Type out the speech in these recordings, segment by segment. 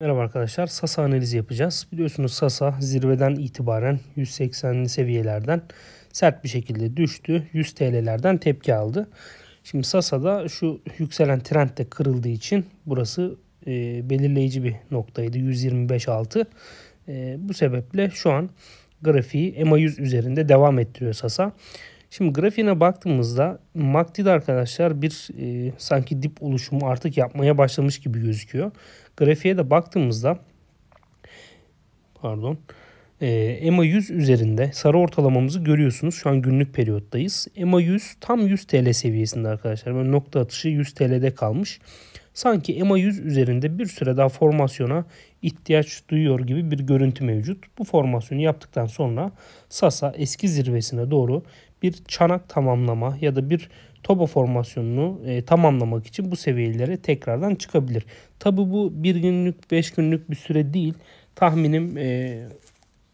Merhaba arkadaşlar. Sasa analizi yapacağız. Biliyorsunuz Sasa zirveden itibaren 180'li seviyelerden sert bir şekilde düştü. 100 TL'lerden tepki aldı. Şimdi Sasa'da şu yükselen trend de kırıldığı için burası e, belirleyici bir noktaydı. 125.6. E, bu sebeple şu an grafiği EMA 100 üzerinde devam ettiriyor Sasa. Şimdi grafiğine baktığımızda MACD'de arkadaşlar bir e, sanki dip oluşumu artık yapmaya başlamış gibi gözüküyor. Grafiğe de baktığımızda pardon e, EMA 100 üzerinde sarı ortalamamızı görüyorsunuz. Şu an günlük periyottayız. EMA 100 tam 100 TL seviyesinde arkadaşlar. Böyle nokta atışı 100 TL'de kalmış. Sanki EMA 100 üzerinde bir süre daha formasyona ihtiyaç duyuyor gibi bir görüntü mevcut. Bu formasyonu yaptıktan sonra Sasa eski zirvesine doğru bir çanak tamamlama ya da bir toba formasyonunu e, tamamlamak için bu seviyelere tekrardan çıkabilir. Tabi bu bir günlük beş günlük bir süre değil tahminim e,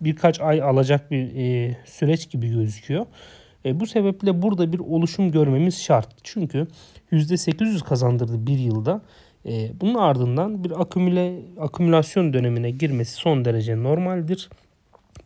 birkaç ay alacak bir e, süreç gibi gözüküyor. E, bu sebeple burada bir oluşum görmemiz şart. Çünkü %800 kazandırdı bir yılda. E, bunun ardından bir akümüle akümülasyon dönemine girmesi son derece normaldir.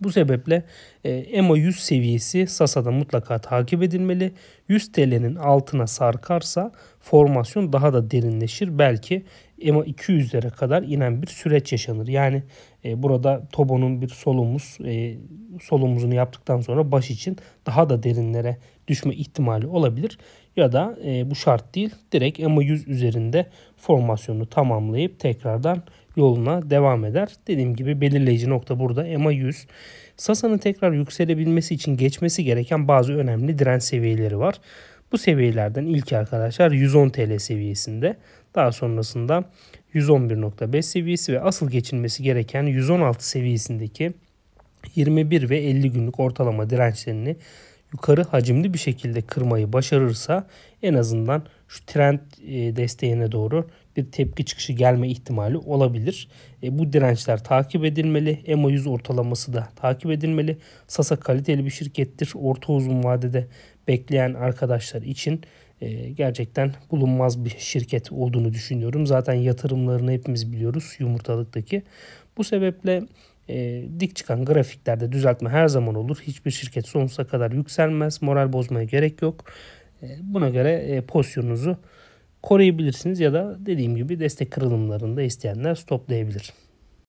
Bu sebeple EMA 100 seviyesi Sasa'da mutlaka takip edilmeli. 100 TL'nin altına sarkarsa formasyon daha da derinleşir. Belki EMO 200'lere kadar inen bir süreç yaşanır. Yani e, burada Tobo'nun bir solumuz e, solumuzunu yaptıktan sonra baş için daha da derinlere düşme ihtimali olabilir. Ya da e, bu şart değil direkt EMA 100 üzerinde formasyonu tamamlayıp tekrardan yoluna devam eder. Dediğim gibi belirleyici nokta burada EMA 100. Sasa'nın tekrar yükselebilmesi için geçmesi gereken bazı önemli direnç seviyeleri var. Bu seviyelerden ilki arkadaşlar 110 TL seviyesinde. Daha sonrasında 111.5 seviyesi ve asıl geçilmesi gereken 116 seviyesindeki 21 ve 50 günlük ortalama dirençlerini yukarı hacimli bir şekilde kırmayı başarırsa en azından şu trend e, desteğine doğru bir tepki çıkışı gelme ihtimali olabilir. E, bu dirençler takip edilmeli. EMA 100 ortalaması da takip edilmeli. Sasa kaliteli bir şirkettir. Orta uzun vadede bekleyen arkadaşlar için e, gerçekten bulunmaz bir şirket olduğunu düşünüyorum. Zaten yatırımlarını hepimiz biliyoruz yumurtalıktaki. Bu sebeple e, dik çıkan grafiklerde düzeltme her zaman olur. Hiçbir şirket sonsuza kadar yükselmez. Moral bozmaya gerek yok. E, buna göre e, pozisyonunuzu koruyabilirsiniz ya da dediğim gibi destek kırılımlarında isteyenler stoplayabilir.